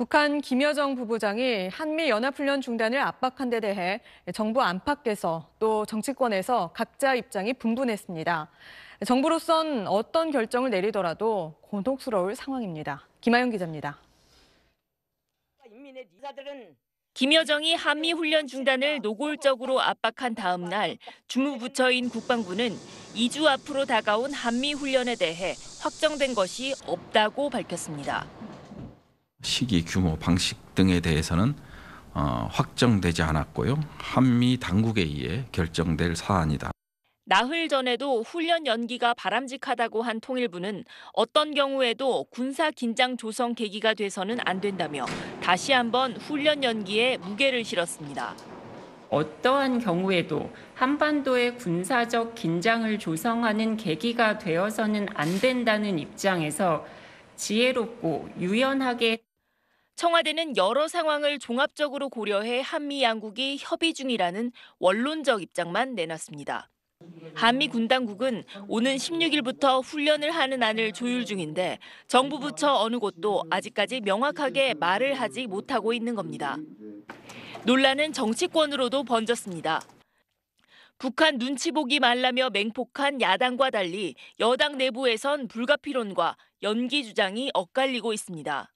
북한 김여정 부부장이 한미 연합훈련 중단을 압박한 데 대해 정부 안팎에서 또 정치권에서 각자 입장이 분분했습니다. 정부로선 어떤 결정을 내리더라도 곤혹스러울 상황입니다. 김아영 기자입니다. 김여정이 한미 훈련 중단을 노골적으로 압박한 다음 날 주무부처인 국방부는 2주 앞으로 다가온 한미 훈련에 대해 확정된 것이 없다고 밝혔습니다. 시기, 규모, 방식 등에 대해서는 어, 확정되지 않았고요. 한미 당국에 의해 결정될 사안이다. 나흘 전에도 훈련 연기가 바람직하다고 한 통일부는 어떤 경우에도 군사 긴장 조성 계기가 돼서는 안 된다며 다시 한번 훈련 연기에 무게를 실었습니다. 어떠한 경우에도 한반도의 군사적 긴장을 조성하는 계기가 되어서는 안 된다는 입장에서 지혜롭고 유연하게 청와대는 여러 상황을 종합적으로 고려해 한미 양국이 협의 중이라는 원론적 입장만 내놨습니다. 한미 군 당국은 오는 16일부터 훈련을 하는 안을 조율 중인데 정부 부처 어느 곳도 아직까지 명확하게 말을 하지 못하고 있는 겁니다. 논란은 정치권으로도 번졌습니다. 북한 눈치 보기 말라며 맹폭한 야당과 달리 여당 내부에선 불가피론과 연기 주장이 엇갈리고 있습니다.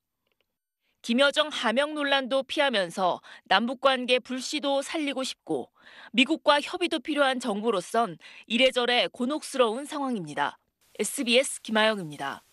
김여정 하명 논란도 피하면서 남북관계 불씨도 살리고 싶고 미국과 협의도 필요한 정부로선 이래저래 곤혹스러운 상황입니다. SBS 김아영입니다.